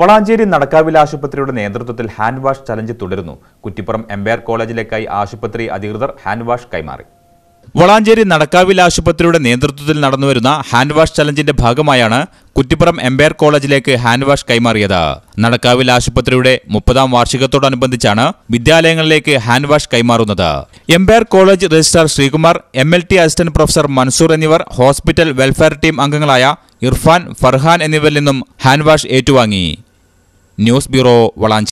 വളാഞ്ചേരി നടക്കാവിൽ ആശുപത്രിയുടെ നേതൃത്വത്തിൽ hand wash challenge തുടരുന്നു കുറ്റിപ്പുറം എംപയർ കോളേജിലേക്കായി ആശുപത്രി അധികൃതർ ഹാൻഡ് വാഷ് കൈമാറി വളാഞ്ചേരി നടക്കാവിൽ ആശുപത്രിയുടെ നേതൃത്വത്തിൽ നടന്നുവരുന്ന ഹാൻഡ് വാഷ് ചലഞ്ചിന്റെ ഭാഗമായാണ് കുറ്റിപ്പുറം എംപയർ കോളേജിലേക്ക് ഹാൻഡ് വാഷ് കൈമാറിയത് നടക്കാവിൽ ആശുപത്രിയുടെ മുപ്പതാം വാർഷികത്തോടനുബന്ധിച്ചാണ് വിദ്യാലയങ്ങളിലേക്ക് ഹാൻഡ് വാഷ് കൈമാറുന്നത് Empire college registrar Sreekumar M assistant professor Mansoor എന്നിവർ ഹോസ്പിറ്റൽ വെൽഫെയർ ടീം അംഗങ്ങളായ ഇർഫാൻ ഫർഹാൻ എന്നിവരിൽ നിന്നും ഹാൻഡ് വാഷ് ഏറ്റുവാങ്ങി ന്യൂസ് ബ്യൂറോ വളാഞ്ചി